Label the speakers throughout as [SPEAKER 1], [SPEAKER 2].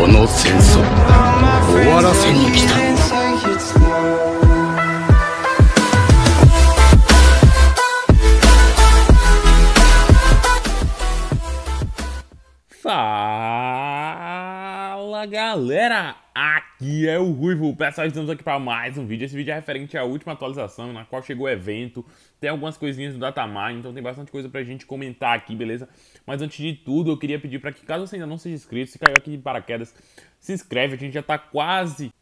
[SPEAKER 1] この戦争終わらせに来た Fala galera! Aqui é o Ruivo, pessoal, estamos aqui para mais um vídeo. Esse vídeo é referente à última atualização, na qual chegou o evento. Tem algumas coisinhas do Datamine, então tem bastante coisa pra gente comentar aqui, beleza? Mas antes de tudo, eu queria pedir para que, caso você ainda não seja inscrito, se caiu aqui de paraquedas, se inscreve, a gente já tá quase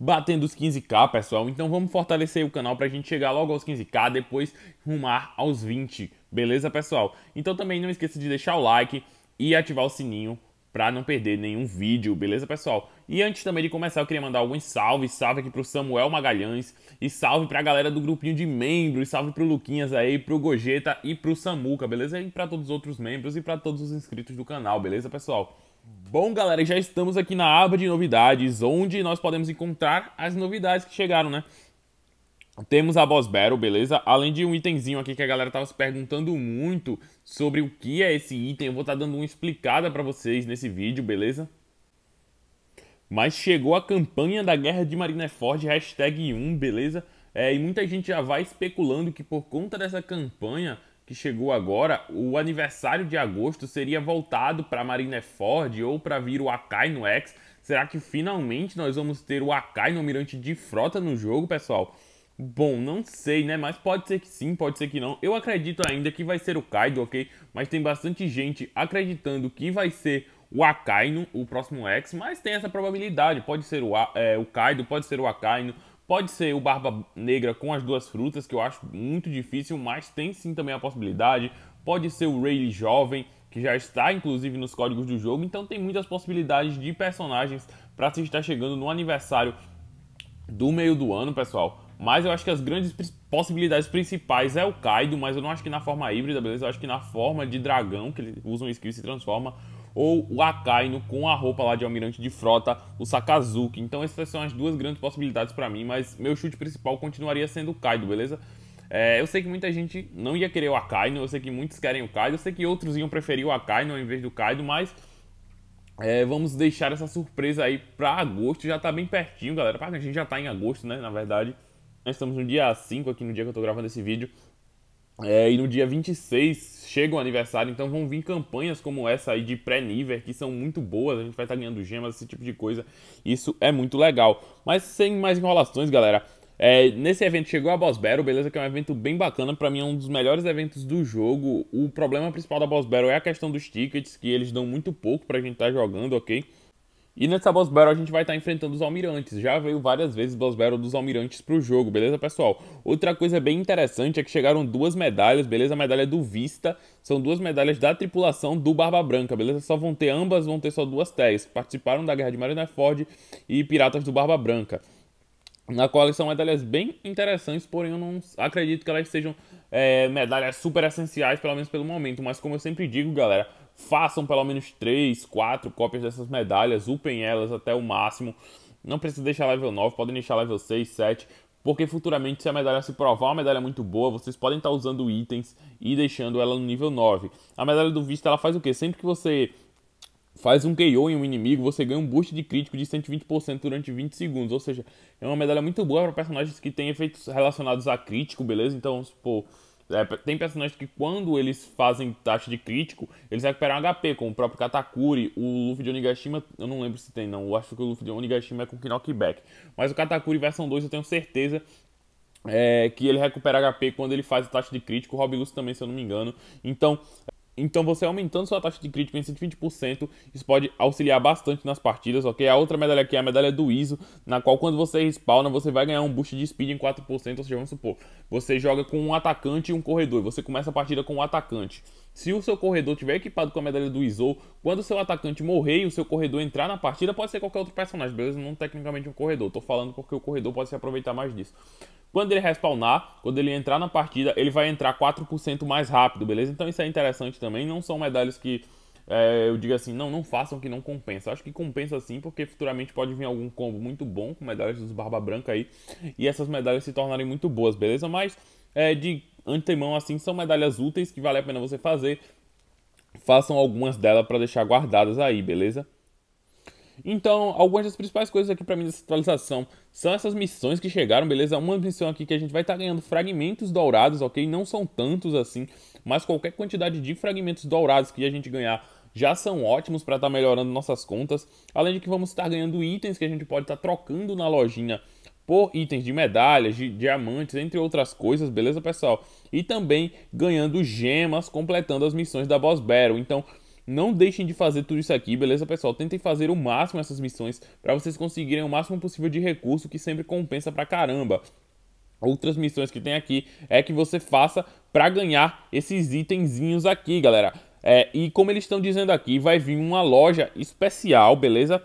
[SPEAKER 1] batendo os 15k, pessoal. Então vamos fortalecer o canal pra gente chegar logo aos 15k, depois rumar aos 20, beleza, pessoal? Então também não esqueça de deixar o like e ativar o sininho para não perder nenhum vídeo, beleza, pessoal? E antes também de começar, eu queria mandar alguns salve, salve aqui pro Samuel Magalhães e salve pra galera do grupinho de membros, salve pro Luquinhas aí, pro Gogeta e pro Samuca, beleza? E para todos os outros membros e para todos os inscritos do canal, beleza, pessoal? Bom, galera, já estamos aqui na aba de novidades, onde nós podemos encontrar as novidades que chegaram, né? Temos a boss battle, beleza? Além de um itemzinho aqui que a galera tava se perguntando muito sobre o que é esse item, eu vou estar tá dando uma explicada para vocês nesse vídeo, beleza? Mas chegou a campanha da Guerra de Marineford, hashtag 1, beleza? É, e muita gente já vai especulando que por conta dessa campanha que chegou agora, o aniversário de agosto seria voltado para Marineford ou para vir o Akai no X. Será que finalmente nós vamos ter o Akai no Mirante de Frota no jogo, pessoal? Bom, não sei, né? Mas pode ser que sim, pode ser que não. Eu acredito ainda que vai ser o Kaido, ok? Mas tem bastante gente acreditando que vai ser o Akainu, o próximo X. Mas tem essa probabilidade. Pode ser o, é, o Kaido, pode ser o Akainu, pode ser o Barba Negra com as duas frutas, que eu acho muito difícil. Mas tem sim também a possibilidade. Pode ser o Rayleigh jovem, que já está inclusive nos códigos do jogo. Então tem muitas possibilidades de personagens para se estar chegando no aniversário do meio do ano, pessoal mas eu acho que as grandes possibilidades principais é o Kaido, mas eu não acho que na forma híbrida, beleza? Eu acho que na forma de dragão, que ele usa um skill e se transforma, ou o Akainu com a roupa lá de almirante de frota, o Sakazuki. Então essas são as duas grandes possibilidades para mim, mas meu chute principal continuaria sendo o Kaido, beleza? É, eu sei que muita gente não ia querer o Akainu, eu sei que muitos querem o Kaido, eu sei que outros iam preferir o Akainu em vez do Kaido, mas é, vamos deixar essa surpresa aí para agosto, já tá bem pertinho, galera. A gente já tá em agosto, né, na verdade. Nós estamos no dia 5 aqui, no dia que eu estou gravando esse vídeo. É, e no dia 26 chega o aniversário, então vão vir campanhas como essa aí de pré-niver, que são muito boas, a gente vai estar tá ganhando gemas, esse tipo de coisa. Isso é muito legal. Mas sem mais enrolações, galera. É, nesse evento chegou a Boss Battle, beleza? Que é um evento bem bacana, para mim é um dos melhores eventos do jogo. O problema principal da Boss Battle é a questão dos tickets, que eles dão muito pouco pra gente estar tá jogando, ok? E nessa boss battle a gente vai estar tá enfrentando os almirantes. Já veio várias vezes boss battle dos almirantes pro jogo, beleza, pessoal? Outra coisa bem interessante é que chegaram duas medalhas, beleza? A medalha do Vista, são duas medalhas da tripulação do Barba Branca, beleza? Só vão ter ambas, vão ter só duas tags. Participaram da Guerra de Ford e Piratas do Barba Branca. Na qual são medalhas bem interessantes, porém eu não acredito que elas sejam é, medalhas super essenciais, pelo menos pelo momento. Mas como eu sempre digo, galera, façam pelo menos 3, 4 cópias dessas medalhas, upem elas até o máximo. Não precisa deixar level 9, podem deixar level 6, 7, porque futuramente, se a medalha se provar uma medalha muito boa, vocês podem estar tá usando itens e deixando ela no nível 9. A medalha do visto ela faz o quê? Sempre que você faz um KO em um inimigo, você ganha um boost de crítico de 120% durante 20 segundos. Ou seja, é uma medalha muito boa para personagens que têm efeitos relacionados a crítico, beleza? Então, vamos supor é, tem personagens que quando eles fazem taxa de crítico, eles recuperam HP, como o próprio Katakuri, o Luffy de Onigashima, eu não lembro se tem não, eu acho que o Luffy de Onigashima é com Knockback. Mas o Katakuri versão 2 eu tenho certeza é, que ele recupera HP quando ele faz taxa de crítico, o Rob Lúcio também, se eu não me engano. Então, então, você aumentando sua taxa de crítico em 120%, isso pode auxiliar bastante nas partidas, ok? A outra medalha aqui é a medalha do ISO, na qual quando você respawna, você vai ganhar um boost de speed em 4%, ou seja, vamos supor, você joga com um atacante e um corredor, você começa a partida com um atacante. Se o seu corredor tiver equipado com a medalha do Izou, quando o seu atacante morrer e o seu corredor entrar na partida, pode ser qualquer outro personagem, beleza? Não tecnicamente um corredor. Tô falando porque o corredor pode se aproveitar mais disso. Quando ele respawnar, quando ele entrar na partida, ele vai entrar 4% mais rápido, beleza? Então isso é interessante também. Não são medalhas que é, eu digo assim, não, não façam que não compensa. Acho que compensa sim, porque futuramente pode vir algum combo muito bom com medalhas dos Barba Branca aí. E essas medalhas se tornarem muito boas, beleza? Mas é, de antemão, assim, são medalhas úteis que vale a pena você fazer. Façam algumas delas para deixar guardadas aí, beleza? Então, algumas das principais coisas aqui para mim dessa atualização são essas missões que chegaram, beleza? Uma missão aqui que a gente vai estar tá ganhando fragmentos dourados, ok? Não são tantos assim, mas qualquer quantidade de fragmentos dourados que a gente ganhar já são ótimos para estar tá melhorando nossas contas. Além de que vamos estar tá ganhando itens que a gente pode estar tá trocando na lojinha por itens de medalhas, de diamantes, entre outras coisas, beleza, pessoal? E também ganhando gemas, completando as missões da Boss Battle. Então, não deixem de fazer tudo isso aqui, beleza, pessoal? Tentem fazer o máximo essas missões para vocês conseguirem o máximo possível de recurso, que sempre compensa pra caramba. Outras missões que tem aqui é que você faça para ganhar esses itenzinhos aqui, galera. É, e como eles estão dizendo aqui, vai vir uma loja especial, beleza?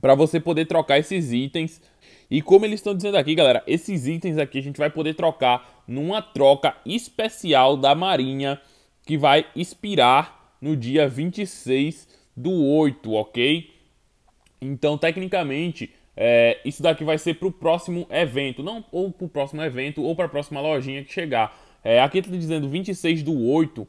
[SPEAKER 1] Para você poder trocar esses itens e como eles estão dizendo aqui, galera, esses itens aqui a gente vai poder trocar numa troca especial da Marinha que vai expirar no dia 26 do 8, ok? Então, tecnicamente, é, isso daqui vai ser para o próximo evento, não ou para o próximo evento ou para a próxima lojinha que chegar. É, aqui está dizendo 26 do 8,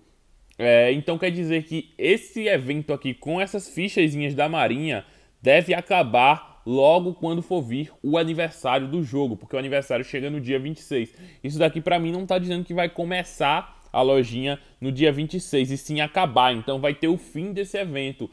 [SPEAKER 1] é, então quer dizer que esse evento aqui com essas fichazinhas da Marinha deve acabar logo quando for vir o aniversário do jogo, porque o aniversário chega no dia 26. Isso daqui para mim não está dizendo que vai começar a lojinha no dia 26 e sim acabar, então vai ter o fim desse evento.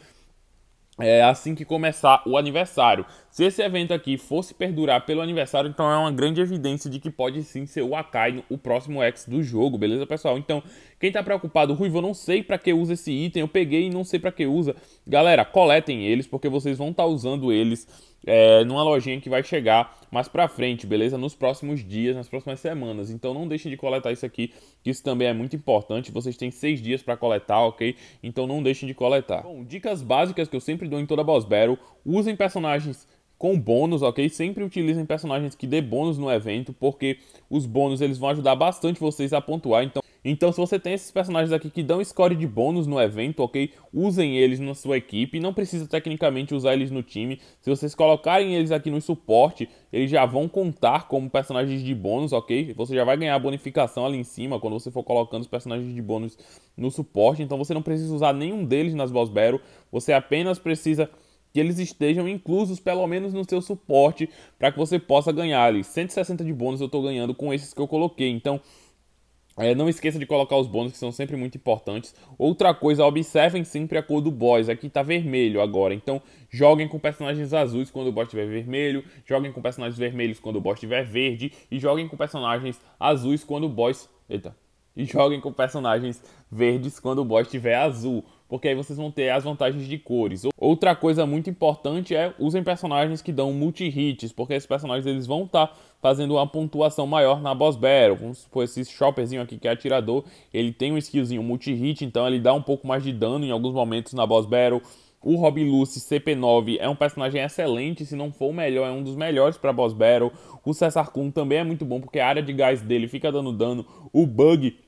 [SPEAKER 1] É assim que começar o aniversário. Se esse evento aqui fosse perdurar pelo aniversário, então é uma grande evidência de que pode sim ser o Akainu o próximo ex do jogo, beleza, pessoal? Então, quem tá preocupado, Ruivo, eu não sei para que usa esse item, eu peguei e não sei para que usa. Galera, coletem eles, porque vocês vão estar tá usando eles é, numa lojinha que vai chegar mais pra frente, beleza? Nos próximos dias, nas próximas semanas. Então não deixem de coletar isso aqui, que isso também é muito importante. Vocês têm seis dias para coletar, ok? Então não deixem de coletar. Bom, dicas básicas que eu sempre dou em toda Boss Battle. Usem personagens com bônus, ok? Sempre utilizem personagens que dê bônus no evento, porque os bônus eles vão ajudar bastante vocês a pontuar. Então então, se você tem esses personagens aqui que dão score de bônus no evento, ok? Usem eles na sua equipe. Não precisa tecnicamente usar eles no time. Se vocês colocarem eles aqui no suporte, eles já vão contar como personagens de bônus, ok? Você já vai ganhar bonificação ali em cima quando você for colocando os personagens de bônus no suporte. Então, você não precisa usar nenhum deles nas boss battle. Você apenas precisa que eles estejam inclusos pelo menos no seu suporte para que você possa ganhar ali. 160 de bônus eu estou ganhando com esses que eu coloquei. Então, é, não esqueça de colocar os bônus que são sempre muito importantes. Outra coisa, observem sempre a cor do boss. Aqui tá vermelho agora. Então, joguem com personagens azuis quando o boss estiver vermelho, joguem com personagens vermelhos quando o boss estiver verde e joguem com personagens azuis quando o boss, eita, e joguem com personagens verdes quando o boss tiver azul, porque aí vocês vão ter as vantagens de cores. Outra coisa muito importante é usem personagens que dão multi-hits, porque esses personagens eles vão estar tá fazendo uma pontuação maior na boss battle. Vamos supor, esse shopperzinho aqui que é atirador, ele tem um skillzinho multi-hit, então ele dá um pouco mais de dano em alguns momentos na boss battle. O Robin Luce CP9 é um personagem excelente, se não for o melhor, é um dos melhores para boss battle. O Cesar Kun também é muito bom porque a área de gás dele fica dando dano. O Bug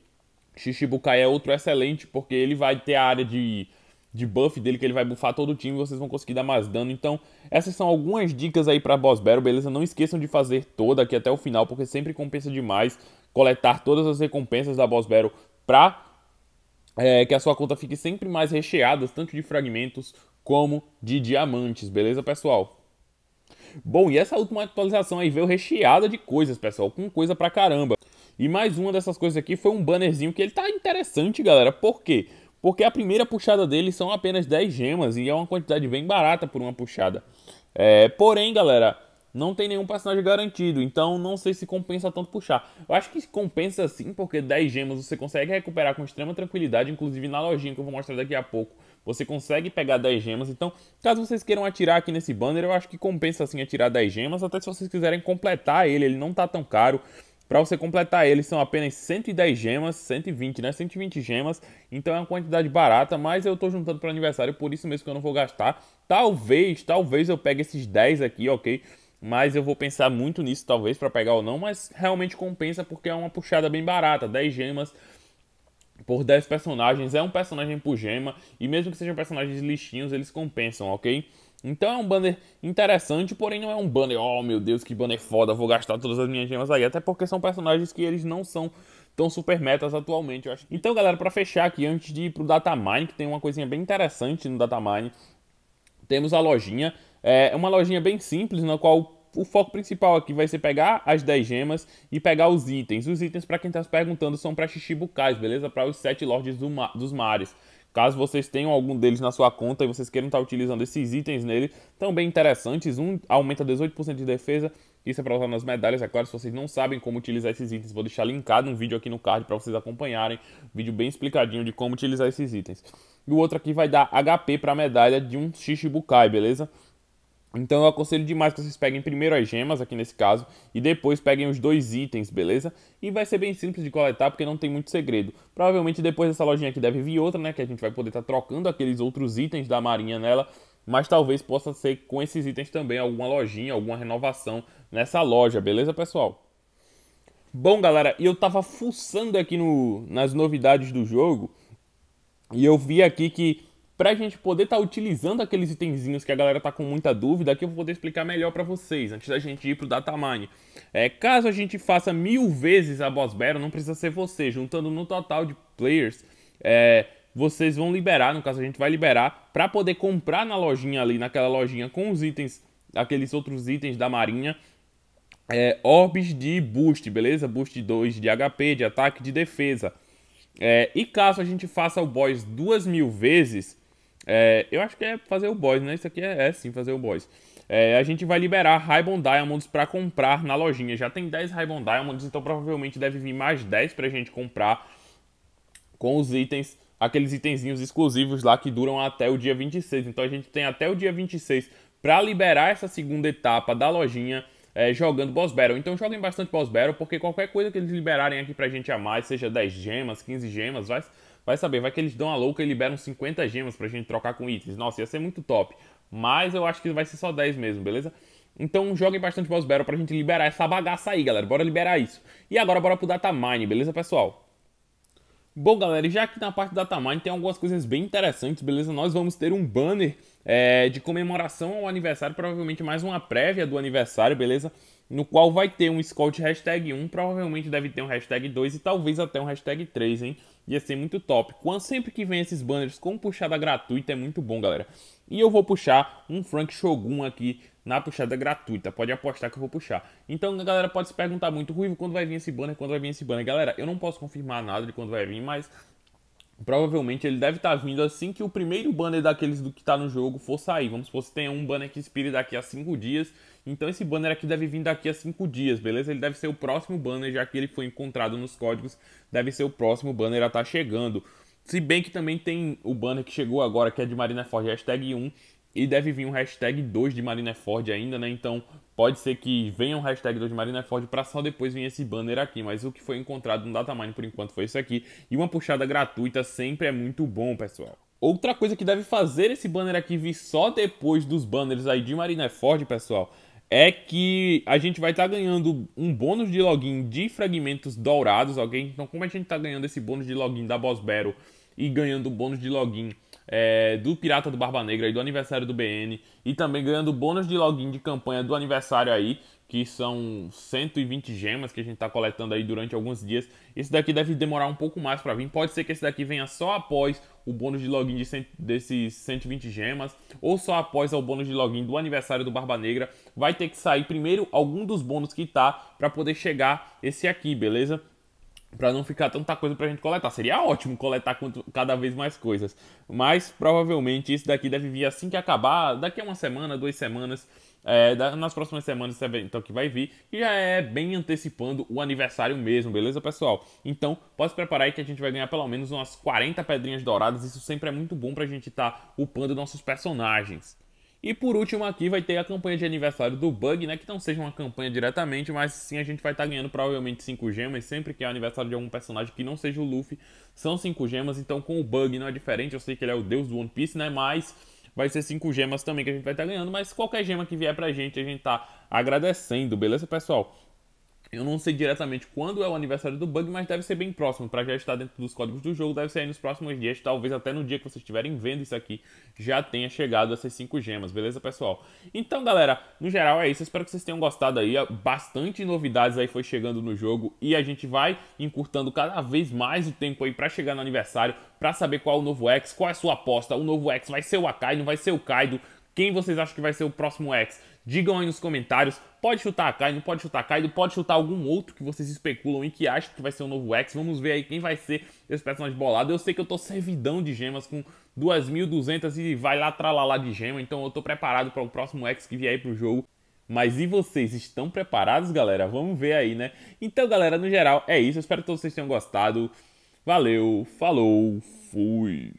[SPEAKER 1] Shishibukai é outro excelente porque ele vai ter a área de de buff dele, que ele vai buffar todo o time, vocês vão conseguir dar mais dano. Então, essas são algumas dicas aí para boss battle, beleza? Não esqueçam de fazer toda aqui até o final, porque sempre compensa demais coletar todas as recompensas da boss battle para é, que a sua conta fique sempre mais recheada, tanto de fragmentos como de diamantes, beleza, pessoal? Bom, e essa última atualização aí veio recheada de coisas, pessoal, com coisa pra caramba. E mais uma dessas coisas aqui foi um bannerzinho que ele tá interessante, galera. Por quê? Porque a primeira puxada dele são apenas 10 gemas e é uma quantidade bem barata por uma puxada. É, porém, galera, não tem nenhum personagem garantido, então não sei se compensa tanto puxar. Eu acho que compensa sim, porque 10 gemas você consegue recuperar com extrema tranquilidade, inclusive na lojinha que eu vou mostrar daqui a pouco. Você consegue pegar 10 gemas, então caso vocês queiram atirar aqui nesse banner, eu acho que compensa sim atirar 10 gemas, até se vocês quiserem completar ele, ele não tá tão caro. Para você completar ele são apenas 110 gemas, 120, né? 120 gemas, então é uma quantidade barata, mas eu estou juntando para aniversário, por isso mesmo que eu não vou gastar. Talvez, talvez eu pegue esses 10 aqui, ok? Mas eu vou pensar muito nisso, talvez, para pegar ou não. Mas realmente compensa porque é uma puxada bem barata. 10 gemas por 10 personagens. É um personagem por gema. E mesmo que sejam personagens lixinhos, eles compensam, ok? Então é um banner interessante, porém não é um banner, oh meu Deus, que banner foda, vou gastar todas as minhas gemas aí. Até porque são personagens que eles não são tão super metas atualmente, eu acho. Então, galera, para fechar aqui, antes de ir pro Datamine, que tem uma coisinha bem interessante no Datamine, temos a lojinha é, é uma lojinha bem simples, na qual o foco principal aqui vai ser pegar as 10 gemas e pegar os itens. Os itens, para quem está se perguntando, são para Shichibukais, beleza? Para os 7 Lordes do ma dos Mares. Caso vocês tenham algum deles na sua conta e vocês queiram estar tá utilizando esses itens nele, tão bem interessantes. Um aumenta 18% de defesa, isso é para usar nas medalhas. É claro, se vocês não sabem como utilizar esses itens, vou deixar linkado um vídeo aqui no card para vocês acompanharem. Um vídeo bem explicadinho de como utilizar esses itens. E o outro aqui vai dar HP para medalha de um Shichibukai, beleza? Então eu aconselho demais que vocês peguem primeiro as gemas, aqui nesse caso, e depois peguem os dois itens, beleza? E vai ser bem simples de coletar, porque não tem muito segredo. Provavelmente depois dessa lojinha aqui deve vir outra, né? Que a gente vai poder estar tá trocando aqueles outros itens da marinha nela. Mas talvez possa ser com esses itens também alguma lojinha, alguma renovação nessa loja, beleza, pessoal? Bom, galera, eu tava fuçando aqui no, nas novidades do jogo e eu vi aqui que para a gente poder estar tá utilizando aqueles itenzinhos que a galera tá com muita dúvida, aqui eu vou poder explicar melhor para vocês, antes da gente ir pro datamine. É, caso a gente faça mil vezes a boss battle, não precisa ser você, juntando no total de players, é, vocês vão liberar, no caso a gente vai liberar, para poder comprar na lojinha ali, naquela lojinha com os itens, aqueles outros itens da marinha, é, de boost, beleza? Boost 2 de HP, de ataque, de defesa. É, e caso a gente faça o boss duas mil vezes, é, eu acho que é fazer o boys né? Isso aqui é, é sim fazer o boys É, a gente vai liberar Raibon Diamonds para comprar na lojinha. Já tem 10 Raibon Diamonds, então provavelmente deve vir mais 10 pra gente comprar com os itens, aqueles itenzinhos exclusivos lá que duram até o dia 26. Então a gente tem até o dia 26 para liberar essa segunda etapa da lojinha. É, jogando Boss Battle. Então joguem bastante Boss Battle, porque qualquer coisa que eles liberarem aqui pra gente a mais, seja 10 gemas, 15 gemas, vai, Vai saber, vai que eles dão a louca e liberam 50 gemas pra gente trocar com itens. Nossa, ia ser muito top. Mas eu acho que vai ser só 10 mesmo, beleza? Então joguem bastante Boss Battle pra gente liberar essa bagaça aí, galera. Bora liberar isso. E agora bora pro Datamine, beleza, pessoal? Bom, galera, já que na parte do Datamine tem algumas coisas bem interessantes, beleza? Nós vamos ter um banner é, de comemoração ao aniversário, provavelmente mais uma prévia do aniversário, beleza? No qual vai ter um score hashtag 1, provavelmente deve ter um hashtag 2 e talvez até um hashtag 3, hein? Ia ser muito top. Quando sempre que vem esses banners com puxada gratuita é muito bom, galera. E eu vou puxar um Frank Shogun aqui na puxada gratuita. Pode apostar que eu vou puxar. Então a galera pode se perguntar muito, Ruivo, quando vai vir esse banner? Quando vai vir esse banner? Galera, eu não posso confirmar nada de quando vai vir, mas Provavelmente ele deve estar tá vindo assim que o primeiro banner daqueles do que está no jogo for sair. Vamos supor que tenha um banner que expire daqui a 5 dias. Então esse banner aqui deve vir daqui a 5 dias, beleza? Ele deve ser o próximo banner, já que ele foi encontrado nos códigos. Deve ser o próximo banner a estar tá chegando. Se bem que também tem o banner que chegou agora, que é de Marina Forge, hashtag 1, e deve vir um hashtag 2 de Marineford é ainda, né? Então pode ser que venha um hashtag 2 de Marineford é para só depois vir esse banner aqui. Mas o que foi encontrado no Datamine por enquanto foi isso aqui. E uma puxada gratuita sempre é muito bom, pessoal. Outra coisa que deve fazer esse banner aqui vir só depois dos banners aí de Marineford, é pessoal, é que a gente vai estar tá ganhando um bônus de login de fragmentos dourados, ok? Então, como a gente está ganhando esse bônus de login da Boss Battle e ganhando o bônus de login é, do Pirata do Barba Negra e do aniversário do BN. E também ganhando bônus de login de campanha do aniversário aí, que são 120 gemas que a gente está coletando aí durante alguns dias. Esse daqui deve demorar um pouco mais para vir. Pode ser que esse daqui venha só após o bônus de login de desses 120 gemas, ou só após o bônus de login do aniversário do Barba Negra. Vai ter que sair primeiro algum dos bônus que tá para poder chegar esse aqui, beleza? para não ficar tanta coisa para a gente coletar. Seria ótimo coletar cada vez mais coisas, mas provavelmente isso daqui deve vir assim que acabar, daqui a uma semana, duas semanas, é, nas próximas semanas esse evento que vai vir, que já é bem antecipando o aniversário mesmo, beleza, pessoal? Então, pode se preparar aí que a gente vai ganhar pelo menos umas 40 pedrinhas douradas, isso sempre é muito bom para a gente estar tá upando nossos personagens. E por último aqui vai ter a campanha de aniversário do Bug, né? Que não seja uma campanha diretamente, mas sim a gente vai estar tá ganhando provavelmente 5 gemas. Sempre que é aniversário de algum personagem que não seja o Luffy, são 5 gemas. Então com o Bug não é diferente, eu sei que ele é o deus do One Piece, né? Mas vai ser 5 gemas também que a gente vai estar tá ganhando. Mas qualquer gema que vier pra gente, a gente tá agradecendo, beleza, pessoal? Eu não sei diretamente quando é o aniversário do bug, mas deve ser bem próximo, para já estar dentro dos códigos do jogo, deve aí nos próximos dias, talvez até no dia que vocês estiverem vendo isso aqui, já tenha chegado essas 5 gemas, beleza, pessoal? Então, galera, no geral é isso, espero que vocês tenham gostado aí, bastante novidades aí foi chegando no jogo, e a gente vai encurtando cada vez mais o tempo aí para chegar no aniversário, para saber qual é o novo X, qual é a sua aposta, o novo X vai ser o Akai, não vai ser o Kaido, quem vocês acham que vai ser o próximo X? Digam aí nos comentários. Pode chutar Kaido, pode chutar Kaido, pode chutar algum outro que vocês especulam e que acham que vai ser o um novo X. Vamos ver aí quem vai ser esse personagem bolado. Eu sei que eu tô servidão de gemas com 2.200 e vai lá tralalá de gema. Então eu tô preparado para o próximo X que vier aí pro jogo. Mas e vocês, estão preparados, galera? Vamos ver aí, né? Então, galera, no geral, é isso. Eu espero que todos vocês tenham gostado. Valeu, falou, fui!